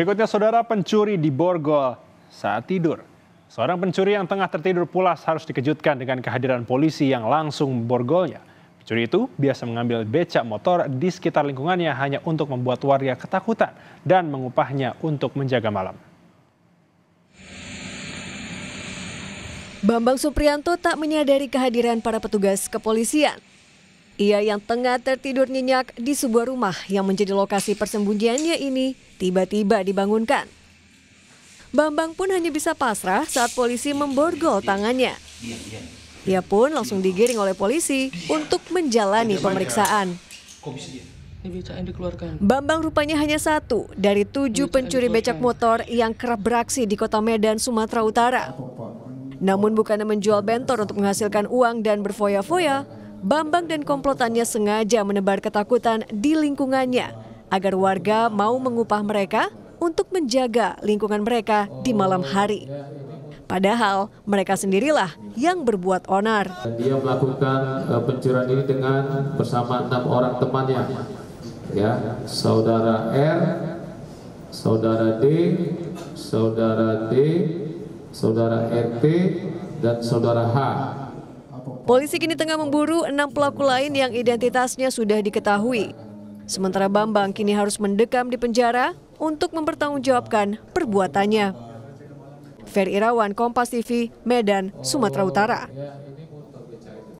Berikutnya saudara pencuri di Borgol saat tidur. Seorang pencuri yang tengah tertidur pulas harus dikejutkan dengan kehadiran polisi yang langsung memborgolnya. Pencuri itu biasa mengambil becak motor di sekitar lingkungannya hanya untuk membuat warga ketakutan dan mengupahnya untuk menjaga malam. Bambang Suprianto tak menyadari kehadiran para petugas kepolisian. Ia yang tengah tertidur nyenyak di sebuah rumah yang menjadi lokasi persembunyiannya ini tiba-tiba dibangunkan. Bambang pun hanya bisa pasrah saat polisi memborgol tangannya. Ia pun langsung digiring oleh polisi untuk menjalani pemeriksaan. Ya? Bambang rupanya hanya satu dari tujuh pencuri becak motor yang kerap beraksi di kota Medan, Sumatera Utara. Namun bukannya menjual bentor untuk menghasilkan uang dan berfoya-foya, Bambang dan komplotannya sengaja menebar ketakutan di lingkungannya agar warga mau mengupah mereka untuk menjaga lingkungan mereka di malam hari. Padahal mereka sendirilah yang berbuat onar. Dia melakukan e, pencurian ini dengan bersama enam orang temannya, ya saudara R, saudara D, saudara D, saudara RT, dan saudara H. Polisi kini tengah memburu enam pelaku lain yang identitasnya sudah diketahui. Sementara Bambang kini harus mendekam di penjara untuk mempertanggungjawabkan perbuatannya. Ferry Irawan, Kompas TV, Medan, Sumatera Utara.